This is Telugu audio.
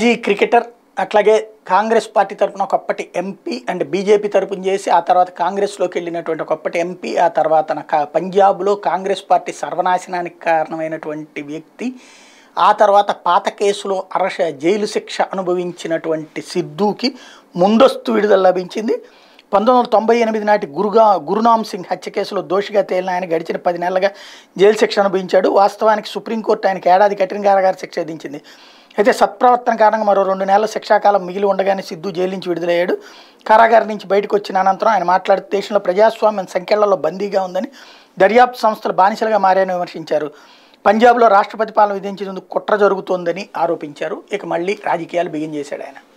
మాజీ క్రికెటర్ అట్లాగే కాంగ్రెస్ పార్టీ తరఫున ఒకప్పటి ఎంపీ అండ్ బీజేపీ తరఫున చేసి ఆ తర్వాత కాంగ్రెస్లోకి వెళ్ళినటువంటి ఒకప్పటి ఎంపీ ఆ తర్వాత పంజాబ్లో కాంగ్రెస్ పార్టీ సర్వనాశనానికి కారణమైనటువంటి వ్యక్తి ఆ తర్వాత పాత కేసులో అరష జైలు శిక్ష అనుభవించినటువంటి సిద్ధూకి ముందస్తు విడుదల లభించింది పంతొమ్మిది వందల తొంభై ఎనిమిది నాటి గురుగా గురునామ్ సింగ్ హత్య కేసులో దోషిగా తేలిన ఆయన గడిచిన పది నెలలుగా జైలు శిక్ష అనుభవించాడు వాస్తవానికి సుప్రీంకోర్టు ఆయనకు ఏడాది కఠిన కారాగార శిక్ష విధించింది అయితే సత్ప్రవర్తన కారణంగా మరో రెండు నెలల శిక్షాకాలం మిగిలి ఉండగానే సిద్ధు జైలు నుంచి విడుదలయ్యాడు కారాగారం నుంచి బయటకు వచ్చిన అనంతరం ఆయన మాట్లాడుతూ దేశంలో ప్రజాస్వామ్యం సంఖ్యలలో బందీగా ఉందని దర్యాప్తు సంస్థలు బానిసలుగా మారాయని విమర్శించారు పంజాబ్లో రాష్ట్రపతి పాలన విధించేందుకు కుట్ర జరుగుతోందని ఆరోపించారు ఇక మళ్ళీ రాజకీయాలు బిగిన్ చేశాడు ఆయన